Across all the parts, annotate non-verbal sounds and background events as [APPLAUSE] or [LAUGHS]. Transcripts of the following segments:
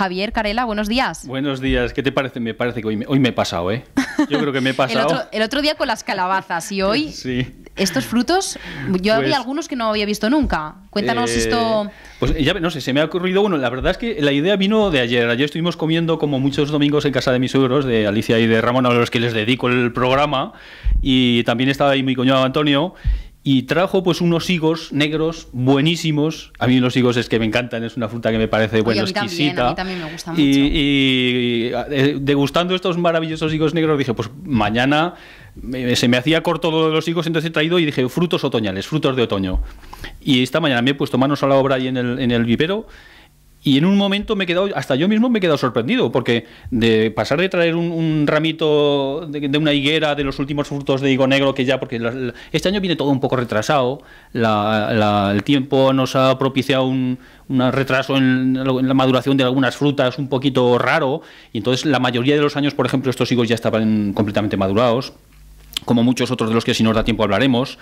Javier Carela, buenos días. Buenos días, ¿qué te parece? Me parece que hoy me, hoy me he pasado, ¿eh? Yo creo que me he [LAUGHS] pasado. el, otro, día con las calabazas y hoy [LAUGHS] estos frutos, yo había pues algunos que no había visto nunca. Cuéntanos eh, esto. Pues ya no sé, se me ha ocurrido, bueno, la verdad es que la idea vino de ayer. Ayer estuvimos comiendo como muchos domingos en casa de mis suegros, de Alicia y de Ramón, a los que les dedico el programa, y también estaba ahí mi coñado Antonio y trajo pues unos higos negros buenísimos. A mí los higos es que me encantan, es una fruta que me parece bueno, exquisita. Y, degustando estos maravillosos higos negros dije, pues mañana se me hacía corto de los higos, entonces he traído y dije frutos otoñales, frutos de otoño. Y esta mañana me he puesto manos a la obra ahí en el, en el vivero y en un momento me he quedado, hasta yo mismo me he quedado sorprendido, porque de pasar de traer un, ramito de, una higuera de los últimos frutos de higo negro, que ya, porque este año viene todo un poco retrasado, el tiempo nos ha propiciado un, retraso en, en, la maduración de algunas frutas un poquito raro, y entonces la mayoría de los años, por ejemplo, estos higos ya estaban completamente madurados como muchos otros de los que si nos da tiempo hablaremos.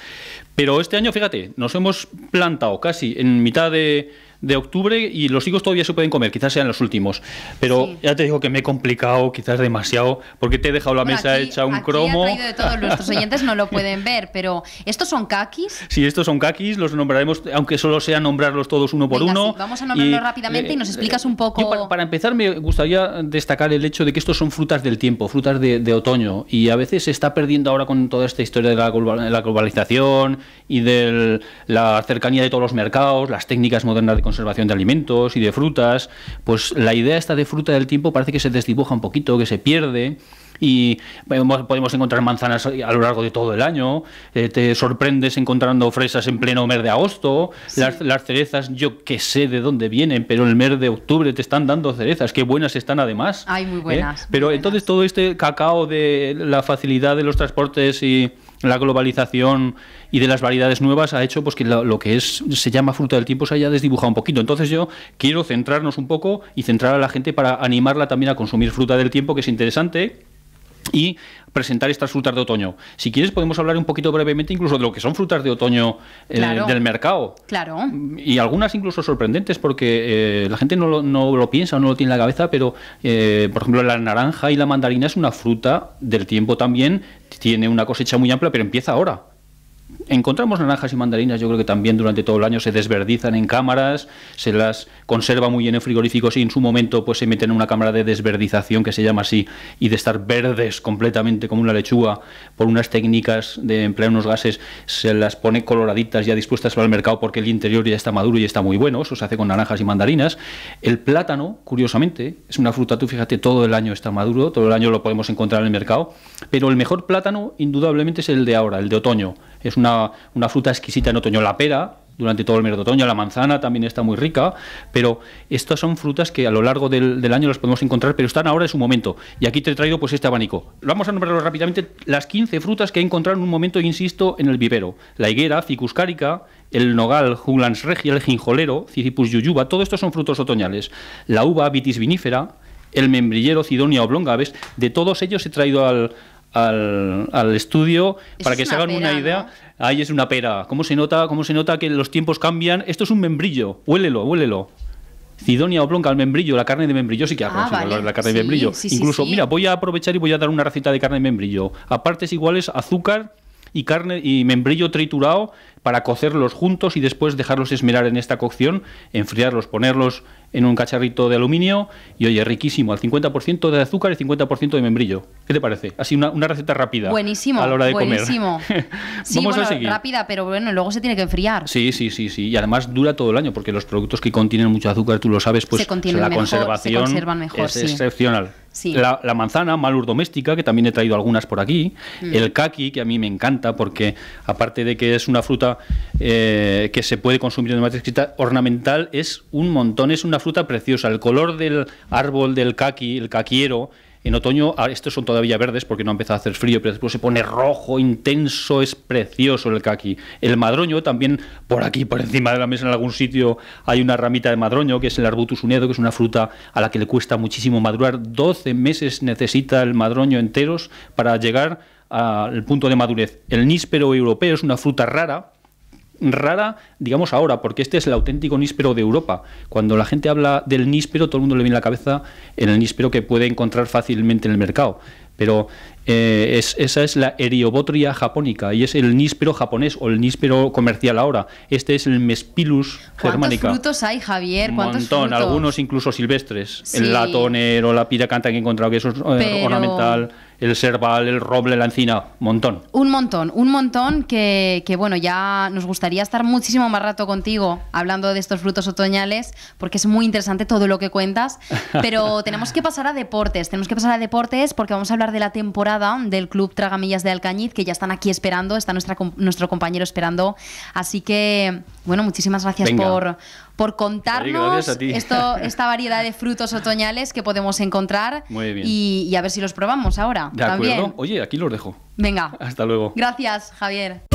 Pero este año, fíjate, nos hemos plantado casi en mitad de, de octubre y los higos todavía se pueden comer, quizás sean los últimos. Pero ya te digo que me he complicado, quizás demasiado, porque te he dejado la mesa hecha un aquí cromo. Ha de todos nuestros oyentes no lo [LAUGHS] pueden ver, pero ¿estos son kakis? Sí, estos son kakis, los nombraremos, aunque solo sea nombrarlos todos uno por uno. vamos a nombrarlos rápidamente y nos eh, explicas eh, un poco. para, empezar, me gustaría destacar el hecho de que estos son frutas del tiempo, frutas de, de otoño, y a veces se está perdiendo ahora con toda esta historia de la, globalización y de la cercanía de todos los mercados, las técnicas modernas de conservación de alimentos y de frutas, pues la idea esta de fruta del tiempo parece que se desdibuja un poquito, que se pierde y podemos encontrar manzanas a lo largo de todo el año, eh, te sorprendes encontrando fresas en pleno mes de agosto, las, cerezas yo que sé de dónde vienen, pero en el mes de octubre te están dando cerezas, que buenas están además. Hay muy ¿eh? buenas. Pero entonces todo este cacao de la facilidad de los transportes y la globalización y de las variedades nuevas ha hecho pues que lo, que es se llama fruta del tiempo se haya desdibujado un poquito. Entonces yo quiero centrarnos un poco y centrar a la gente para animarla también a consumir fruta del tiempo que es interesante y presentar estas frutas de otoño. Si quieres podemos hablar un poquito brevemente incluso de lo que son frutas de otoño eh, del mercado. Claro. Y algunas incluso sorprendentes porque eh, la gente no lo, no lo piensa, no lo tiene en la cabeza, pero eh, por ejemplo la naranja y la mandarina es una fruta del tiempo también, tiene una cosecha muy amplia, pero empieza ahora encontramos naranjas y mandarinas, yo creo que también durante todo el año se desverdizan en cámaras, se las conserva muy bien en frigoríficos y en su momento pues se meten en una cámara de desverdización que se llama así y de estar verdes completamente como una lechuga por unas técnicas de emplear unos gases, se las pone coloraditas ya dispuestas para el mercado porque el interior ya está maduro y está muy bueno, eso se hace con naranjas y mandarinas. El plátano, curiosamente, es una fruta, tú fíjate, todo el año está maduro, todo el año lo podemos encontrar en el mercado, pero el mejor plátano indudablemente es el de ahora, el de otoño. Es una una, fruta exquisita en otoño, la pera, durante todo el mes de otoño. La manzana también está muy rica, pero estas son frutas que a lo largo del, año las podemos encontrar, pero están ahora en su momento. Y aquí te he traído pues este abanico. Vamos a nombrar rápidamente las 15 frutas que he encontrado en un momento, insisto, en el vivero. La higuera, ficus carica, el nogal, juglans regia, el jinjolero, cicipus yuyuba, todo esto son frutos otoñales. La uva, vitis vinifera, el membrillero, cidonia oblonga, ¿ves? De todos ellos he traído al, al, estudio para que se hagan una idea. Ahí es una pera. ¿Cómo se nota? ¿Cómo se nota que los tiempos cambian? Esto es un membrillo. Huélelo, huélelo. Cidonia oblonga, el membrillo, la carne de membrillo sí que hago, ah, la, carne de membrillo. Incluso, mira, voy a aprovechar y voy a dar una receta de carne de membrillo. A partes iguales, azúcar y carne y membrillo triturado, para cocerlos juntos y después dejarlos esmerar en esta cocción, enfriarlos, ponerlos en un cacharrito de aluminio y oye, riquísimo, al 50% de azúcar y 50% de membrillo. ¿Qué te parece? Así una, receta rápida. Buenísimo. A la hora de comer. [LAUGHS] sí, Vamos rápida, pero bueno, luego se tiene que enfriar. Sí, sí, sí, sí. Y además dura todo el año porque los productos que contienen mucho azúcar, tú lo sabes, pues la conservación mejor, es excepcional. La, manzana, malur doméstica, que también he traído algunas por aquí. Mm. El kaki, que a mí me encanta porque aparte de que es una fruta eh, que se puede consumir de manera ornamental, es un montón, es una fruta preciosa. El color del árbol del caqui, el caquiero, en otoño, ah, estos son todavía verdes porque no ha empezado a hacer frío, pero después se pone rojo, intenso, es precioso el caqui. El madroño también, por aquí, por encima de la mesa, en algún sitio, hay una ramita de madroño, que es el arbutus unedo, que es una fruta a la que le cuesta muchísimo madurar. 12 meses necesita el madroño enteros para llegar al punto de madurez. El níspero europeo es una fruta rara, rara, digamos ahora, porque este es el auténtico níspero de Europa. Cuando la gente habla del níspero, todo el mundo le viene a la cabeza en el níspero que puede encontrar fácilmente en el mercado. Pero eh, esa es la eriobotria japónica y es el níspero japonés o el níspero comercial ahora. Este es el mespilus germánica. ¿Cuántos frutos hay, Javier? Un montón, algunos incluso silvestres. El latonero, la piracanta que he encontrado, que eso es eh, ornamental el serbal, el roble, la encina, un montón. Un montón, un montón que, bueno, ya nos gustaría estar muchísimo más rato contigo hablando de estos frutos otoñales, porque es muy interesante todo lo que cuentas, [LAUGHS] pero tenemos que pasar a deportes, tenemos que pasar a deportes porque vamos a hablar de la temporada del Club Tragamillas de Alcañiz, que ya están aquí esperando, está nuestra, nuestro compañero esperando. Así que, bueno, muchísimas gracias por, por contarnos esto, esta variedad de frutos otoñales que podemos encontrar Y, a ver si los probamos ahora. De acuerdo. Oye, aquí los dejo. Venga. Hasta luego. Gracias, Javier.